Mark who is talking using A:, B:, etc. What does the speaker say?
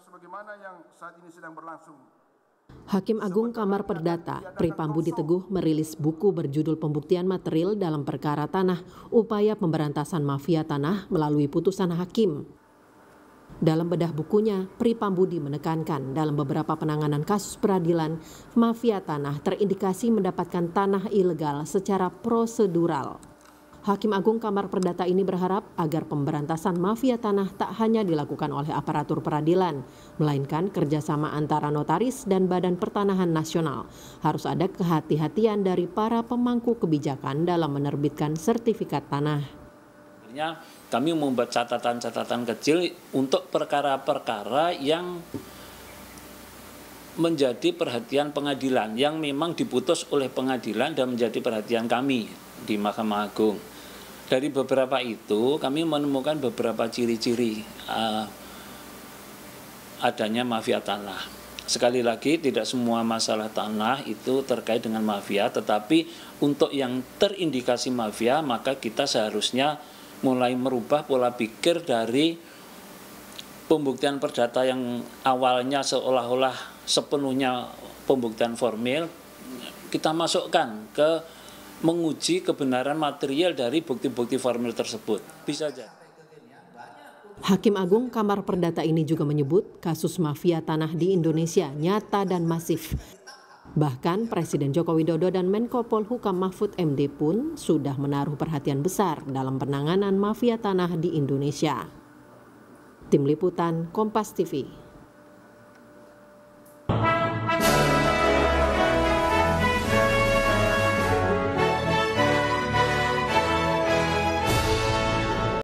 A: sebagaimana yang saat ini sedang berlangsung
B: Hakim Agung Kamar Perdata, Pri Pambudi Teguh merilis buku berjudul Pembuktian Material dalam Perkara Tanah, Upaya Pemberantasan Mafia Tanah melalui Putusan Hakim. Dalam bedah bukunya, Pri Pambudi menekankan dalam beberapa penanganan kasus peradilan, mafia tanah terindikasi mendapatkan tanah ilegal secara prosedural. Hakim Agung Kamar Perdata ini berharap agar pemberantasan mafia tanah tak hanya dilakukan oleh aparatur peradilan, melainkan kerjasama antara notaris dan Badan Pertanahan Nasional. Harus ada kehati-hatian dari para pemangku kebijakan dalam menerbitkan sertifikat tanah.
A: Akhirnya kami membuat catatan-catatan kecil untuk perkara-perkara yang menjadi perhatian pengadilan yang memang diputus oleh pengadilan dan menjadi perhatian kami di Mahkamah Agung dari beberapa itu kami menemukan beberapa ciri-ciri uh, adanya mafia tanah. Sekali lagi tidak semua masalah tanah itu terkait dengan mafia, tetapi untuk yang terindikasi mafia maka kita seharusnya mulai merubah pola pikir dari pembuktian perdata yang awalnya seolah-olah sepenuhnya pembuktian formil kita masukkan ke menguji kebenaran material dari bukti-bukti formil tersebut. Bisa saja.
B: Hakim Agung Kamar Perdata ini juga menyebut kasus mafia tanah di Indonesia nyata dan masif. Bahkan Presiden Joko Widodo dan Menko Polhukam Mahfud MD pun sudah menaruh perhatian besar dalam penanganan mafia tanah di Indonesia. Tim Liputan Kompas TV